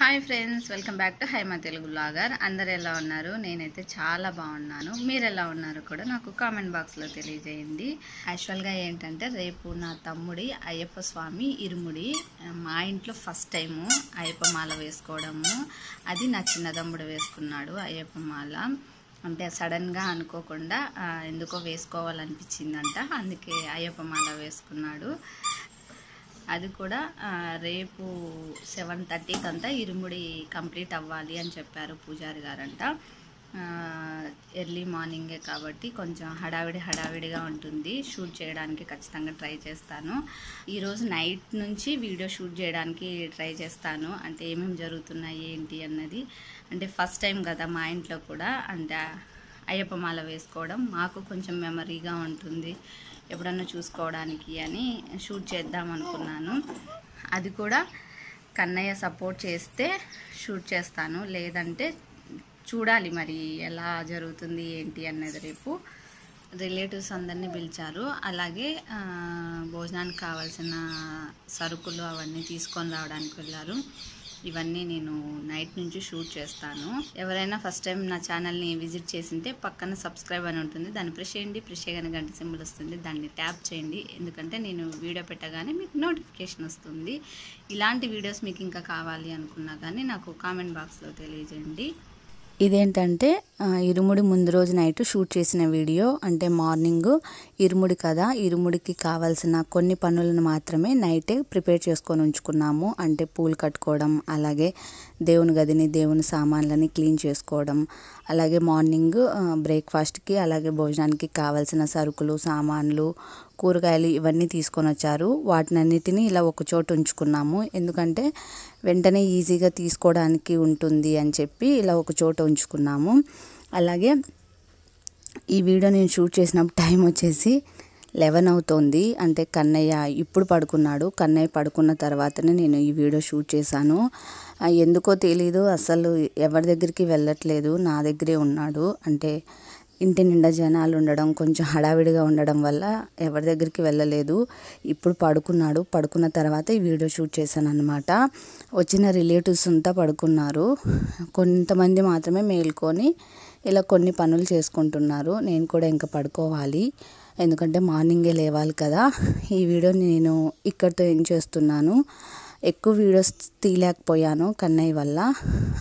Hi friends welcome back to Haima Telugu blogger అందరు ఎలా ఉన్నారు నేనైతే చాలా బాగున్నాను మీరు ఎలా ఉన్నారు కూడా నాకు కామెంట్ బాక్స్లో తెలియజేయండి యాక్చువల్గా ఏంటంటే రేపు నా తమ్ముడి అయ్యప్ప స్వామి ఇరుముడి మా ఇంట్లో ఫస్ట్ టైము అయ్యప్ప మాల వేసుకోవడము అది నా చిన్న తమ్ముడు వేసుకున్నాడు అయ్యప్ప మాల అంటే సడన్గా అనుకోకుండా ఎందుకో వేసుకోవాలనిపించిందంట అందుకే అయ్యప్ప మాల వేసుకున్నాడు అది కూడా రేపు సెవెన్ థర్టీకి అంతా ఇరుముడి కంప్లీట్ అవ్వాలి అని చెప్పారు పూజారి గారంట ఎర్లీ మార్నింగే కాబట్టి కొంచెం హడావిడి హడావిడిగా ఉంటుంది షూట్ చేయడానికి ఖచ్చితంగా ట్రై చేస్తాను ఈరోజు నైట్ నుంచి వీడియో షూట్ చేయడానికి ట్రై చేస్తాను అంటే ఏమేమి జరుగుతున్నాయి ఏంటి అన్నది అంటే ఫస్ట్ టైం కదా మా ఇంట్లో కూడా అంటే అయ్యప్పమాల వేసుకోవడం మాకు కొంచెం మెమరీగా ఉంటుంది ఎప్పుడన్నా చూసుకోవడానికి అని షూట్ చేద్దాం అనుకున్నాను అది కూడా కన్నయ్య సపోర్ట్ చేస్తే షూట్ చేస్తాను లేదంటే చూడాలి మరి ఎలా జరుగుతుంది ఏంటి అన్నది రేపు రిలేటివ్స్ అందరినీ పిలిచారు అలాగే భోజనానికి కావాల్సిన సరుకులు అవన్నీ తీసుకొని రావడానికి వెళ్ళారు ఇవన్నీ నేను నైట్ నుంచి షూట్ చేస్తాను ఎవరైనా ఫస్ట్ టైం నా ఛానల్ని విజిట్ చేసింటే పక్కన సబ్స్క్రైబ్ అని ఉంటుంది దాన్ని ప్రెస్ చేయండి ప్రెస్ చేయగానే గంట సింబల్ వస్తుంది దాన్ని ట్యాప్ చేయండి ఎందుకంటే నేను వీడియో పెట్టగానే మీకు నోటిఫికేషన్ వస్తుంది ఇలాంటి వీడియోస్ మీకు ఇంకా కావాలి అనుకున్నా కానీ నాకు కామెంట్ బాక్స్లో తెలియజేయండి ఇదేంటంటే ఇరుముడి ముందు రోజు నైట్ షూట్ చేసిన వీడియో అంటే మార్నింగ్ ఇరుముడి కదా ఇరుముడికి కావాల్సిన కొన్ని పనులను మాత్రమే నైటే ప్రిపేర్ చేసుకొని ఉంచుకున్నాము అంటే పూలు కట్టుకోవడం అలాగే దేవుని గదిని దేవుని సామాన్లని క్లీన్ చేసుకోవడం అలాగే మార్నింగ్ బ్రేక్ఫాస్ట్కి అలాగే భోజనానికి కావాల్సిన సరుకులు సామాన్లు కూరగాయలు ఇవన్నీ తీసుకొని వచ్చారు వాటినన్నిటిని ఇలా ఒక చోట ఉంచుకున్నాము ఎందుకంటే వెంటనే ఈజీగా తీసుకోవడానికి ఉంటుంది అని చెప్పి ఇలా ఒక చోట ఉంచుకున్నాము అలాగే ఈ వీడియో నేను షూట్ చేసినప్పుడు టైం వచ్చేసి లెవెన్ అవుతోంది అంటే కన్నయ్య ఇప్పుడు పడుకున్నాడు కన్నయ్య పడుకున్న తర్వాతనే నేను ఈ వీడియో షూట్ చేశాను ఎందుకో తెలీదు అసలు ఎవరి దగ్గరికి వెళ్ళట్లేదు నా దగ్గరే ఉన్నాడు అంటే ఇంటి నిండా జనాలు ఉండడం కొంచెం హడావిడిగా ఉండడం వల్ల ఎవరి దగ్గరికి వెళ్ళలేదు ఇప్పుడు పడుకున్నాడు పడుకున్న తర్వాత ఈ వీడియో షూట్ చేశాను అనమాట వచ్చిన రిలేటివ్స్ అంతా పడుకున్నారు కొంతమంది మాత్రమే మేల్కొని ఇలా కొన్ని పనులు చేసుకుంటున్నారు నేను కూడా ఇంకా పడుకోవాలి ఎందుకంటే మార్నింగే లేవాలి కదా ఈ వీడియో నేను ఇక్కడితో ఏం చేస్తున్నాను ఎక్కువ వీడియోస్ తీయలేకపోయాను కన్నయ్య వల్ల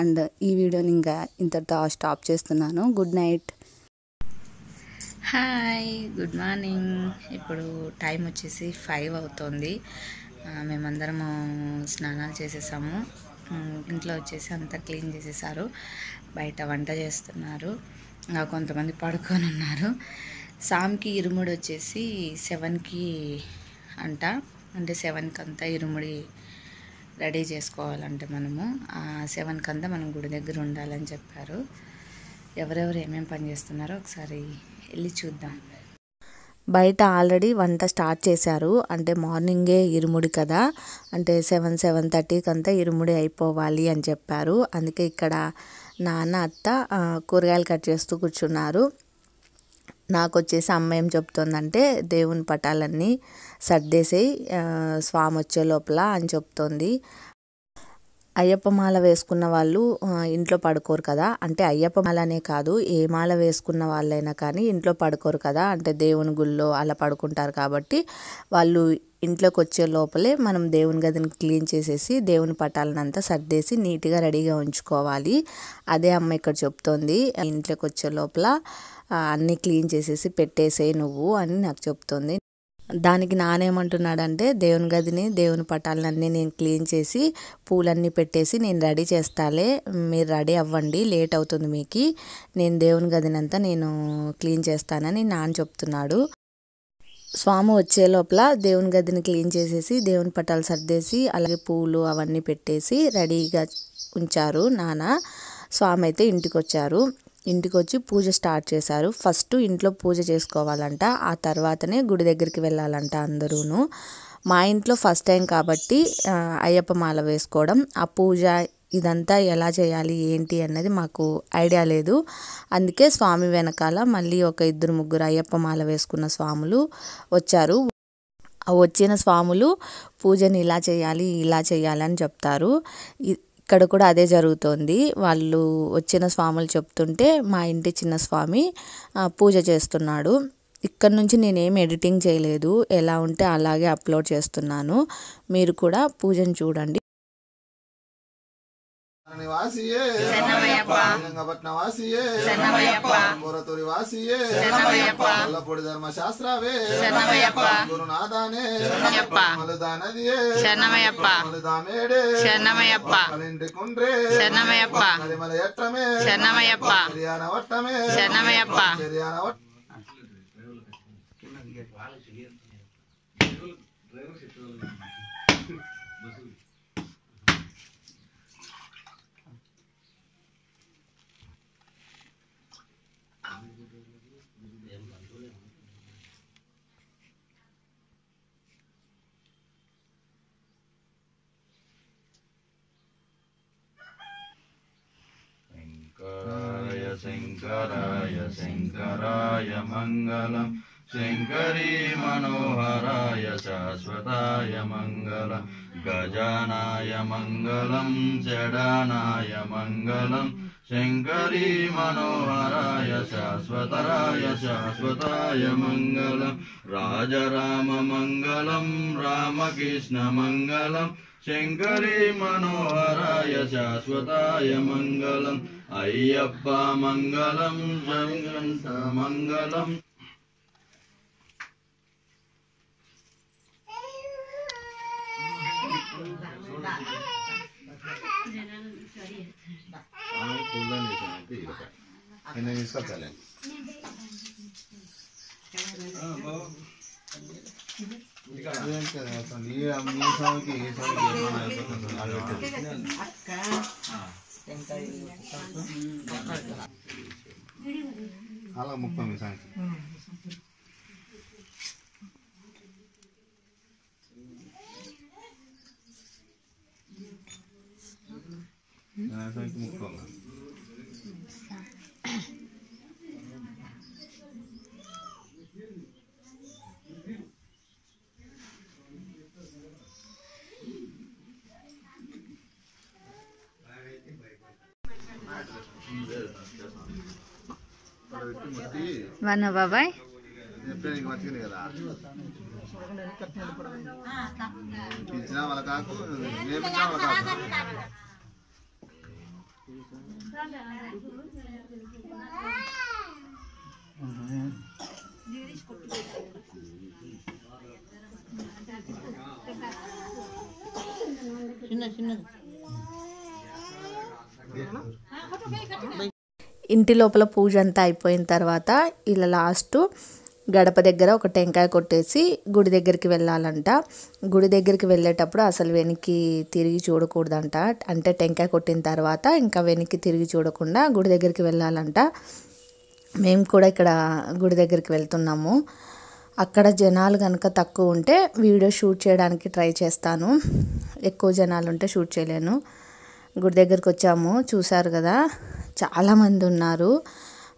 అండ్ ఈ వీడియోని ఇంకా ఇంతటితో స్టాప్ చేస్తున్నాను good night hi good morning ఇప్పుడు టైం వచ్చేసి ఫైవ్ అవుతుంది మేమందరము స్నానాలు చేసేసాము ఇంట్లో వచ్చేసి అంతా క్లీన్ చేసేసారు బయట వంట చేస్తున్నారు ఇంకా కొంతమంది పడుకొని ఉన్నారు సామ్కి ఇరుముడి వచ్చేసి సెవెన్కి అంట అంటే సెవెన్కి అంతా ఇరుముడి రెడీ చేసుకోవాలంటే మనము సెవెన్కి అంతా మనం గుడి దగ్గర ఉండాలని చెప్పారు ఎవరెవరు ఏమేమి పని చేస్తున్నారో ఒకసారి వెళ్ళి చూద్దాం బయట ఆల్రెడీ వంట స్టార్ట్ చేశారు అంటే మార్నింగే ఇరుముడి కదా అంటే సెవెన్ సెవెన్ థర్టీకి అంతా ఇరుముడి అయిపోవాలి అని చెప్పారు అందుకే ఇక్కడ నాన్న అత్త కూరగాయలు కట్ చేస్తూ కూర్చున్నారు నాకు వచ్చేసి అమ్మ ఏం చెప్తుందంటే దేవుని పటాలన్నీ సర్దేసేయి స్వామి వచ్చే లోపల అని చెప్తోంది అయ్యప్ప మాల వేసుకున్న వాళ్ళు ఇంట్లో పడుకోరు కదా అంటే అయ్యప్ప మాల అనే కాదు ఏ మాల వేసుకున్న వాళ్ళైనా కానీ ఇంట్లో పడుకోరు కదా అంటే దేవుని గుళ్ళో అలా పడుకుంటారు కాబట్టి వాళ్ళు ఇంట్లోకి వచ్చే లోపలే మనం దేవుని గదిని క్లీన్ చేసేసి దేవుని పటాలనంతా సర్దేసి నీట్గా రెడీగా ఉంచుకోవాలి అదే అమ్మ ఇక్కడ చెప్తోంది ఇంట్లోకి వచ్చే లోపల అన్నీ క్లీన్ చేసేసి పెట్టేసే నువ్వు అని నాకు చెప్తోంది దానికి నానేమంటున్నాడంటే దేవుని గదిని దేవుని పటాలన్నీ నేను క్లీన్ చేసి పూలన్నీ పెట్టేసి నేను రెడీ చేస్తాలే మీరు రెడీ అవ్వండి లేట్ అవుతుంది మీకు నేను దేవుని గదినంతా నేను క్లీన్ చేస్తానని నాన్న చెప్తున్నాడు స్వామి వచ్చే లోపల దేవుని గదిని క్లీన్ చేసేసి దేవుని పటాలు సర్దేసి అలాగే పూలు అవన్నీ పెట్టేసి రెడీగా ఉంచారు నాన్న స్వామి అయితే ఇంటికి వచ్చారు ఇంటికి వచ్చి పూజ స్టార్ట్ చేశారు ఫస్ట్ ఇంట్లో పూజ చేసుకోవాలంట ఆ తర్వాతనే గుడి దగ్గరికి వెళ్ళాలంట అందరూను మా ఇంట్లో ఫస్ట్ టైం కాబట్టి అయ్యప్ప మాల వేసుకోవడం ఆ పూజ ఇదంతా ఎలా చేయాలి ఏంటి అన్నది మాకు ఐడియా లేదు అందుకే స్వామి వెనకాల మళ్ళీ ఒక ఇద్దరు ముగ్గురు అయ్యప్ప మాల వేసుకున్న స్వాములు వచ్చారు వచ్చిన స్వాములు పూజని ఇలా చేయాలి ఇలా చేయాలి అని చెప్తారు ఇక్కడ కూడా అదే జరుగుతోంది వాళ్ళు వచ్చిన స్వాములు చెప్తుంటే మా ఇంటి చిన్న స్వామి పూజ చేస్తున్నాడు ఇక్కడ నుంచి నేనేం ఎడిటింగ్ చేయలేదు ఎలా ఉంటే అలాగే అప్లోడ్ చేస్తున్నాను మీరు కూడా పూజను చూడండి வாசியே ரங்கபட்ன வாசியே புறத்துறை வாசியே நல்லப்பொடி தர்ம சாஸ்திராவே குருநாதானே மலுதா நதியே மலுதா மேடே கலிண்டு குன்றே கரிமலை ஏற்றமே சரியான வட்டமே சரியான வட்டம் शङ्कराय शङ्कराय मङ्गलम् शङ्करी मनोहराय शाश्वताय मङ्गलं गजानाय मङ्गलम् जडानाय मङ्गलम् शङ्करी मनोहराय शाश्वतराय शाश्वताय मङ्गलम् राज राम मङ्गलम् रामकृष्णमङ्गलम् शङ्करी मनोहराय शाश्वताय मङ्गलम् अय्यप्पा मङ्गलं मङ्गलम् Halo, mukbang misalnya. Đó, ờ, thôi một khoảng one బాబాయ్ ఇచ్చిన వాళ్ళ కాకు ఇంటి లోపల పూజ అంతా అయిపోయిన తర్వాత ఇలా లాస్ట్ గడప దగ్గర ఒక టెంకాయ కొట్టేసి గుడి దగ్గరికి వెళ్ళాలంట గుడి దగ్గరికి వెళ్ళేటప్పుడు అసలు వెనక్కి తిరిగి చూడకూడదంట అంటే టెంకాయ కొట్టిన తర్వాత ఇంకా వెనక్కి తిరిగి చూడకుండా గుడి దగ్గరికి వెళ్ళాలంట మేము కూడా ఇక్కడ గుడి దగ్గరికి వెళ్తున్నాము అక్కడ జనాలు కనుక తక్కువ ఉంటే వీడియో షూట్ చేయడానికి ట్రై చేస్తాను ఎక్కువ జనాలు ఉంటే షూట్ చేయలేను గుడి దగ్గరికి వచ్చాము చూశారు కదా చాలామంది ఉన్నారు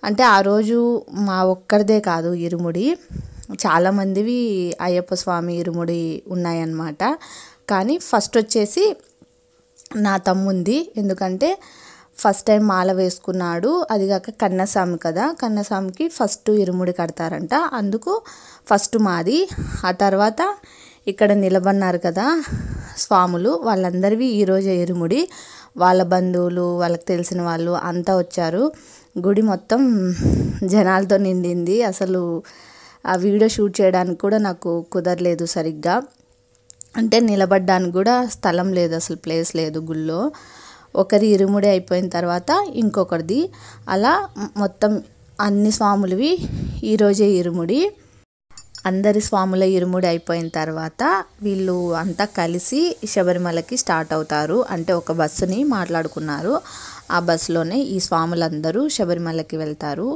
అంటే ఆ రోజు మా ఒక్కరిదే కాదు ఇరుముడి చాలామందివి అయ్యప్ప స్వామి ఇరుముడి ఉన్నాయన్నమాట కానీ ఫస్ట్ వచ్చేసి నా తమ్ముంది ఎందుకంటే ఫస్ట్ టైం మాల వేసుకున్నాడు అది కాక కన్నస్వామి కదా కన్నస్వామికి ఫస్ట్ ఇరుముడి కడతారంట అందుకు ఫస్ట్ మాది ఆ తర్వాత ఇక్కడ నిలబడినారు కదా స్వాములు వాళ్ళందరివి ఈరోజు ఇరుముడి వాళ్ళ బంధువులు వాళ్ళకి తెలిసిన వాళ్ళు అంతా వచ్చారు గుడి మొత్తం జనాలతో నిండింది అసలు ఆ వీడియో షూట్ చేయడానికి కూడా నాకు కుదరలేదు సరిగ్గా అంటే నిలబడ్డానికి కూడా స్థలం లేదు అసలు ప్లేస్ లేదు గుళ్ళో ఒకరి ఇరుముడి అయిపోయిన తర్వాత ఇంకొకరిది అలా మొత్తం అన్ని స్వాములవి ఈరోజే ఇరుముడి అందరి స్వాముల ఇరుముడి అయిపోయిన తర్వాత వీళ్ళు అంతా కలిసి శబరిమలకి స్టార్ట్ అవుతారు అంటే ఒక బస్సుని మాట్లాడుకున్నారు ఆ బస్సులోనే ఈ స్వాములందరూ శబరిమలకి వెళ్తారు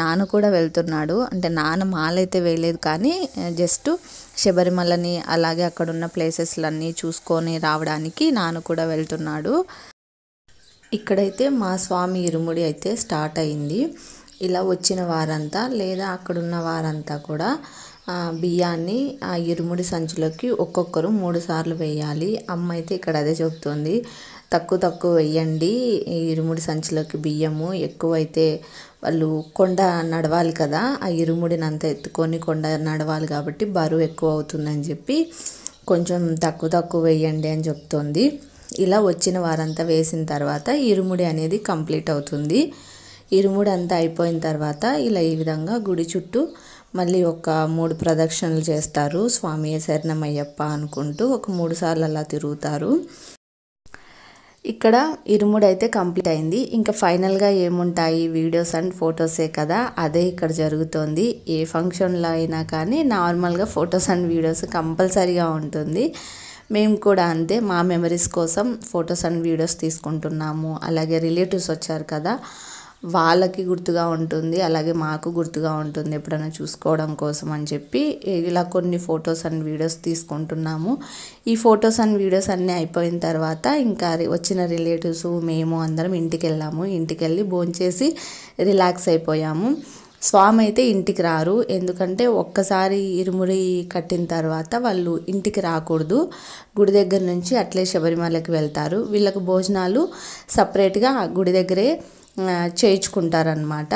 నాన్న కూడా వెళ్తున్నాడు అంటే నాన్న మాలైతే వేయలేదు కానీ జస్ట్ శబరిమలని అలాగే అక్కడ ఉన్న ప్లేసెస్లన్నీ చూసుకొని రావడానికి నాన్న కూడా వెళ్తున్నాడు ఇక్కడైతే మా స్వామి ఇరుముడి అయితే స్టార్ట్ అయింది ఇలా వచ్చిన వారంతా లేదా అక్కడున్న వారంతా కూడా బియ్యాన్ని ఆ ఇరుముడి సంచులకి ఒక్కొక్కరు మూడు సార్లు వేయాలి అమ్మ అయితే ఇక్కడ అదే చెబుతుంది తక్కువ తక్కువ ఈ ఇరుముడి సంచిలోకి బియ్యము ఎక్కువ అయితే వాళ్ళు కొండ నడవాలి కదా ఆ ఇరుముడిని అంతా ఎత్తుకొని కొండ నడవాలి కాబట్టి బరువు ఎక్కువ అవుతుందని చెప్పి కొంచెం తక్కువ తక్కువ వెయ్యండి అని చెప్తోంది ఇలా వచ్చిన వారంతా వేసిన తర్వాత ఇరుముడి అనేది కంప్లీట్ అవుతుంది ఇరుముడి అంతా అయిపోయిన తర్వాత ఇలా ఈ విధంగా గుడి చుట్టూ మళ్ళీ ఒక మూడు ప్రదక్షిణలు చేస్తారు స్వామి శరణమయ్యప్ప అనుకుంటూ ఒక మూడు సార్లు అలా తిరుగుతారు ఇక్కడ ఇరుముడు అయితే కంప్లీట్ అయింది ఇంకా ఫైనల్గా ఏముంటాయి వీడియోస్ అండ్ ఫొటోసే కదా అదే ఇక్కడ జరుగుతోంది ఏ ఫంక్షన్లో అయినా కానీ నార్మల్గా ఫొటోస్ అండ్ వీడియోస్ కంపల్సరీగా ఉంటుంది మేము కూడా అంతే మా మెమరీస్ కోసం ఫొటోస్ అండ్ వీడియోస్ తీసుకుంటున్నాము అలాగే రిలేటివ్స్ వచ్చారు కదా వాళ్ళకి గుర్తుగా ఉంటుంది అలాగే మాకు గుర్తుగా ఉంటుంది ఎప్పుడైనా చూసుకోవడం కోసం అని చెప్పి ఇలా కొన్ని ఫొటోస్ అండ్ వీడియోస్ తీసుకుంటున్నాము ఈ ఫొటోస్ అండ్ వీడియోస్ అన్నీ అయిపోయిన తర్వాత ఇంకా వచ్చిన రిలేటివ్స్ మేము అందరం ఇంటికి వెళ్ళాము ఇంటికి వెళ్ళి భోంచేసి రిలాక్స్ అయిపోయాము స్వామి అయితే ఇంటికి రారు ఎందుకంటే ఒక్కసారి ఇరుముడి కట్టిన తర్వాత వాళ్ళు ఇంటికి రాకూడదు గుడి దగ్గర నుంచి అట్లే శబరిమలకి వెళ్తారు వీళ్ళకు భోజనాలు సపరేట్గా గుడి దగ్గరే చేయించుకుంటారనమాట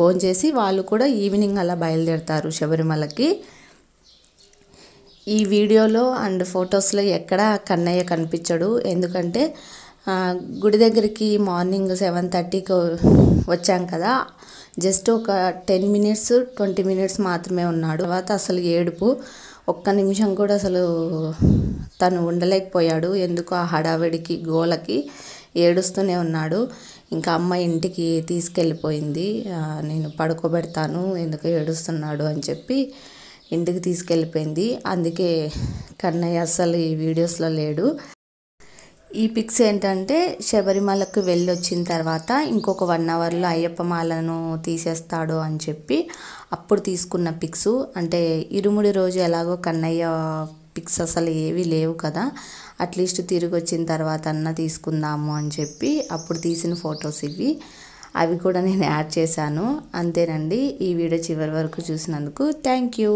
భోంచేసి వాళ్ళు కూడా ఈవినింగ్ అలా బయలుదేరుతారు శబరిమలకి ఈ వీడియోలో అండ్ ఫొటోస్లో ఎక్కడ కన్నయ్య కనిపించడు ఎందుకంటే గుడి దగ్గరికి మార్నింగ్ సెవెన్ థర్టీకి వచ్చాం కదా జస్ట్ ఒక టెన్ మినిట్స్ ట్వంటీ మినిట్స్ మాత్రమే ఉన్నాడు తర్వాత అసలు ఏడుపు ఒక్క నిమిషం కూడా అసలు తను ఉండలేకపోయాడు ఎందుకు ఆ హడావిడికి గోలకి ఏడుస్తూనే ఉన్నాడు ఇంకా అమ్మ ఇంటికి తీసుకెళ్ళిపోయింది నేను పడుకోబెడతాను ఎందుకు ఏడుస్తున్నాడు అని చెప్పి ఇంటికి తీసుకెళ్ళిపోయింది అందుకే కన్నయ్య అస్సలు ఈ వీడియోస్లో లేడు ఈ పిక్స్ ఏంటంటే శబరిమలకు వచ్చిన తర్వాత ఇంకొక వన్ అవర్లో అయ్యప్ప మాలను తీసేస్తాడు అని చెప్పి అప్పుడు తీసుకున్న పిక్స్ అంటే ఇరుముడి రోజు ఎలాగో కన్నయ్య పిక్స్ అసలు ఏవి లేవు కదా అట్లీస్ట్ తిరిగి వచ్చిన తర్వాత అన్న తీసుకుందాము అని చెప్పి అప్పుడు తీసిన ఫొటోస్ ఇవి అవి కూడా నేను యాడ్ చేశాను అంతేనండి ఈ వీడియో చివరి వరకు చూసినందుకు థ్యాంక్ యూ